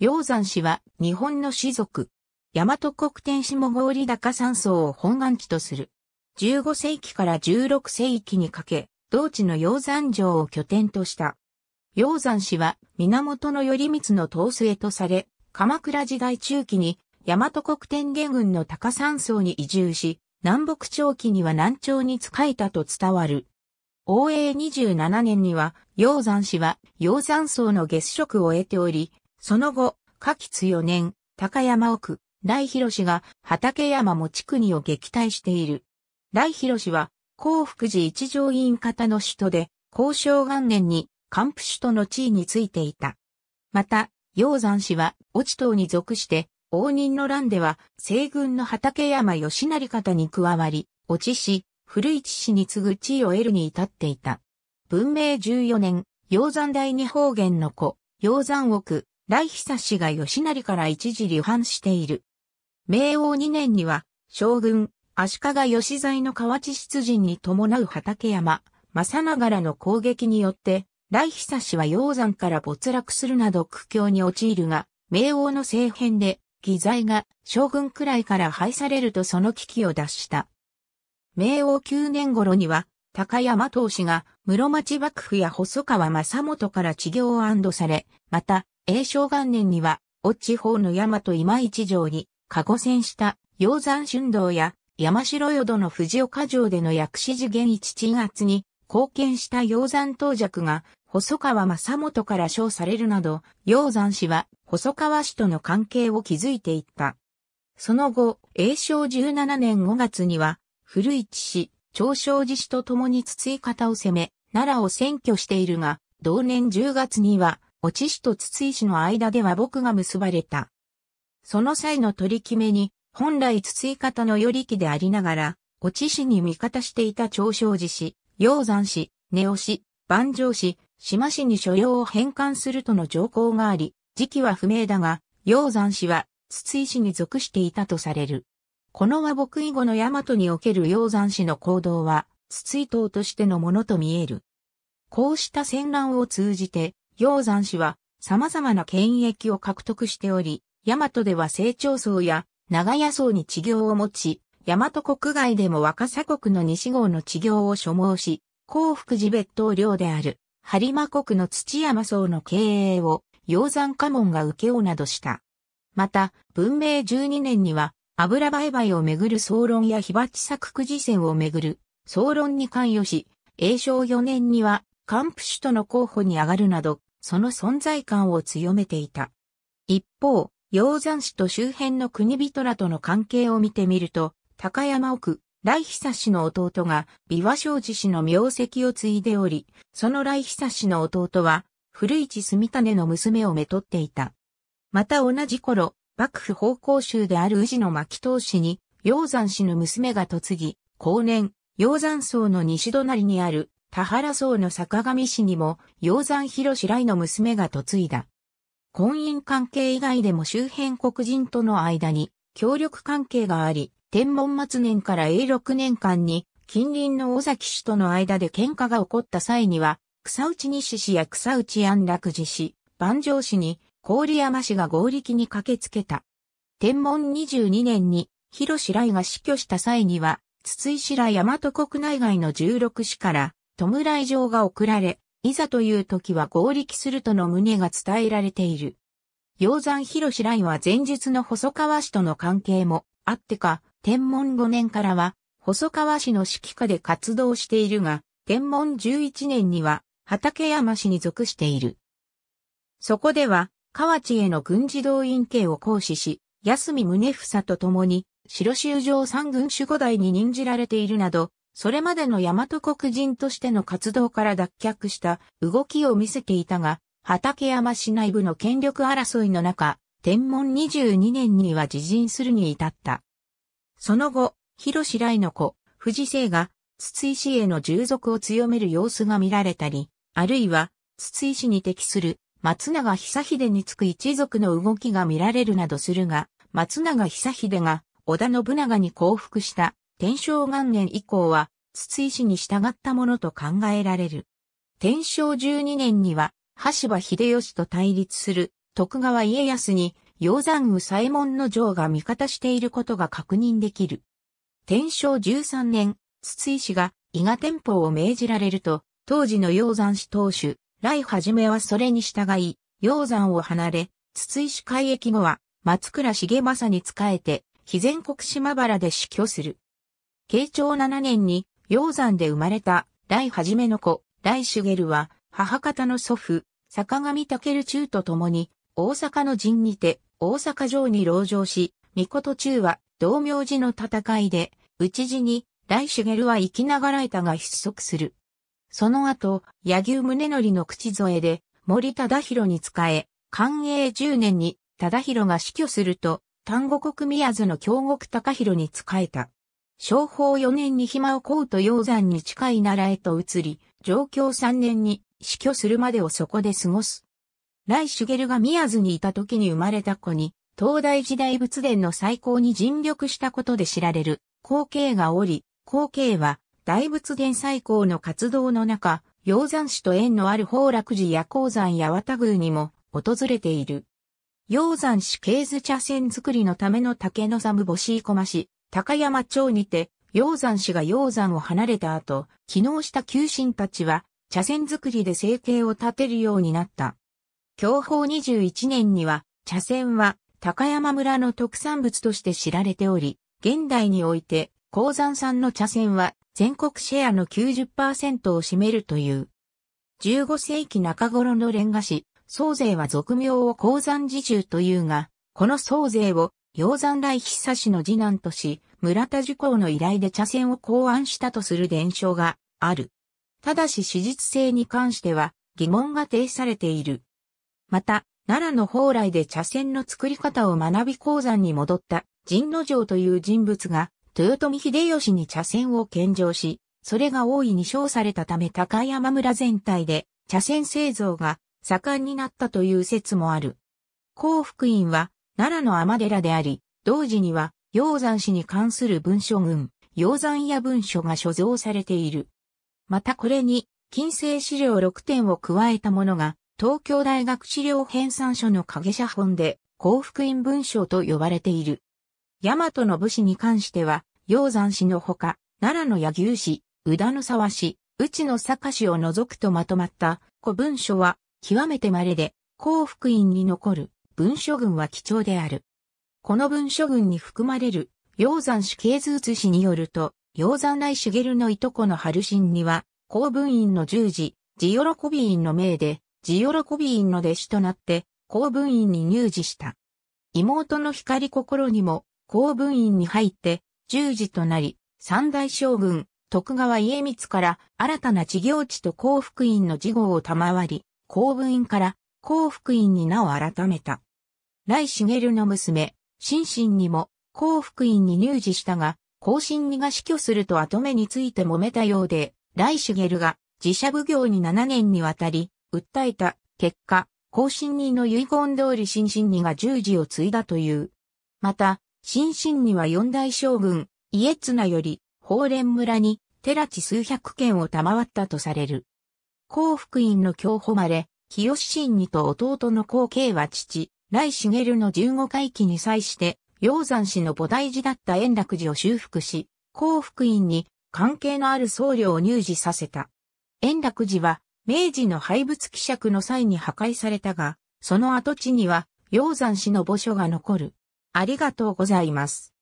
鷹山氏は日本の氏族。大和国天下氷高山荘を本願地とする。15世紀から16世紀にかけ、同地の鷹山城を拠点とした。鷹山氏は源頼光の統帥とされ、鎌倉時代中期に大和国天下軍の高山荘に移住し、南北朝期には南朝に仕えたと伝わる。応永27年には、鷹山氏は鷹山荘の月食を得ており、その後、下吉4年、高山奥、大広氏が畠山持国を撃退している。大広氏は、幸福寺一条院方の首都で、交渉元年に、還布首都の地位についていた。また、鷹山氏は、落ち党に属して、応仁の乱では、西軍の畠山義成方に加わり、落ち氏、古市氏に次ぐ地位を得るに至っていた。文明14年、鷹山第二方言の子、鷹山奥、来久氏が吉成から一時離反している。明王2年には、将軍、足利義在の河内出陣に伴う畠山、正長の攻撃によって、来久氏は鷹山から没落するなど苦境に陥るが、明王の政変で、義在が将軍くらいから廃されるとその危機を脱した。明王9年頃には、高山投氏が室町幕府や細川正元から治療を安堵され、また、永正元年には、お地方の大和今一条に、加護戦した、鷹山春堂や、山城淀の藤岡城での薬師寺元一鎮圧に、貢献した鷹山当着が、細川正元から称されるなど、鷹山氏は、細川氏との関係を築いていった。その後、永正十七年五月には、古市氏、長生寺氏と共に筒井方を攻め、奈良を占拠しているが、同年10月には、落ち氏と筒井氏の間では僕が結ばれた。その際の取り決めに、本来筒井方のり気でありながら、落ち氏に味方していた長生寺氏、鷹山氏、根尾氏、万丈氏、島氏に所領を返還するとの条項があり、時期は不明だが、鷹山氏は筒井氏に属していたとされる。この和睦以後の大和における鷹山氏の行動は、筒井党としてのものと見える。こうした戦乱を通じて、鷹山氏は様々な権益を獲得しており、大和では成長層や長屋層に地業を持ち、大和国外でも若狭国の西郷の地業を所望し、幸福寺別当領である、播磨国の土山層の経営を、鷹山家門が受け負うなどした。また、文明12年には、油売買をめぐる総論や被鉢作久事戦をめぐる、総論に関与し、永正4年にはカンプ首都の候補に上がるなど、その存在感を強めていた。一方、鷹山市と周辺の国人らとの関係を見てみると、高山奥、来久氏の弟が、美和正治氏の名跡を継いでおり、その来久氏の弟は、古市住種の娘をめとっていた。また同じ頃、幕府奉公衆である宇治の牧当氏に、鷹山氏の娘が嫁ぎ、後年、鷹山荘の西隣にある田原荘の坂上氏にも、鷹山博士来の娘が嫁いだ。婚姻関係以外でも周辺国人との間に協力関係があり、天文末年から永禄年間に近隣の尾崎氏との間で喧嘩が起こった際には、草内西氏や草内安楽寺氏、万丈氏に郡山氏が合力に駆けつけた。天文22年に広白井が死去した際には、筒井氏ら大和国内外の16氏から弔い状が送られ、いざという時は合力するとの旨が伝えられている。鷹山広来は前述の細川氏との関係もあってか、天文5年からは、細川氏の指揮下で活動しているが、天文11年には、畠山氏に属している。そこでは、河内への軍事動員刑を行使し、安見宗房と共に、白州城三軍守護代に任じられているなど、それまでの大和国人としての活動から脱却した動きを見せていたが、畠山市内部の権力争いの中、天文22年には自陣するに至った。その後、広白井の子、藤生が、筒井氏への従属を強める様子が見られたり、あるいは、筒井氏に適する松永久秀につく一族の動きが見られるなどするが、松永久秀が織田信長に降伏した天正元年以降は、筒井氏に従ったものと考えられる。天正十二年には、橋場秀吉と対立する徳川家康に、鷹山右左衛門の城が味方していることが確認できる。天正十三年、筒井氏が伊賀天保を命じられると、当時の鷹山氏当主、来はじめはそれに従い、鷹山を離れ、筒井氏改役後は、松倉重政に仕えて、肥前国島原で死去する。慶長7年に鷹山で生まれた第はじめの子、来茂は母方の祖父、坂上武中と共に大阪の陣にて大阪城に籠城し、御事中は道明寺の戦いで、討ち死に来茂は生きながらえたが失速する。その後、柳生宗則の口添えで森忠宏に仕え、寛永10年に忠宏が死去すると、丹後国宮津の京極高弘に仕えた。商法4年に暇をこうと鷹山に近い奈良へと移り、上京3年に死去するまでをそこで過ごす。来茂が宮津にいた時に生まれた子に、東大時代仏殿の再興に尽力したことで知られる、後継がおり、後継は、大仏殿再興の活動の中、鷹山市と縁のある宝楽寺や鉱山や綿宮にも訪れている。鷹山市系図茶船作りのための竹の寒干しい高山町にて、鷹山氏が鷹山を離れた後、昨能した旧臣たちは、茶船作りで生計を立てるようになった。享保21年には、茶船は高山村の特産物として知られており、現代において、鉱山産の茶船は全国シェアの90%を占めるという。15世紀中頃のレンガ氏、総税は俗名を鉱山自重というが、この総税を鷹山来久氏の次男とし、村田受講の依頼で茶船を考案したとする伝承がある。ただし史実性に関しては疑問が呈されている。また、奈良の蓬莱で茶船の作り方を学び鉱山に戻った神之丞という人物が、豊臣秀吉に茶船を献上し、それが大いに称されたため高山村全体で茶船製造が盛んになったという説もある。幸福院は奈良の天寺であり、同時には、鷹山氏に関する文書群、鷹山や文書が所蔵されている。またこれに、近世資料6点を加えたものが、東京大学資料編纂書の影写本で、幸福院文書と呼ばれている。大和の武士に関しては、鷹山氏のほか、奈良の柳生氏、宇田の沢氏、内野坂氏を除くとまとまった古文書は、極めて稀で、幸福院に残る文書群は貴重である。この文書群に含まれる、鷹山主系図写しによると、鷹山内茂のいとこの春神には、公文院の十字、地喜び院の名で、地喜び院の弟子となって、公文院に入寺した。妹の光心にも、公文院に入って、十字となり、三大将軍、徳川家光から新たな事業地と幸福院の事業を賜り、公文院から幸福院に名を改めた。来茂の娘、心身にも、幸福院に入寺したが、後進にが死去すると後目について揉めたようで、来茂が自社奉行に7年にわたり、訴えた結果、後進にの遺言通り新進にが十字を継いだという。また、新進には四大将軍、家綱より、法蓮村に、寺地数百件を賜ったとされる。幸福院の教誉れ、清心にと弟の後継は父、来茂の15回忌に際して、鷹山氏の菩提寺だった円楽寺を修復し、幸福院に関係のある僧侶を入寺させた。円楽寺は、明治の廃仏希釈の際に破壊されたが、その跡地には、鷹山氏の墓所が残る。ありがとうございます。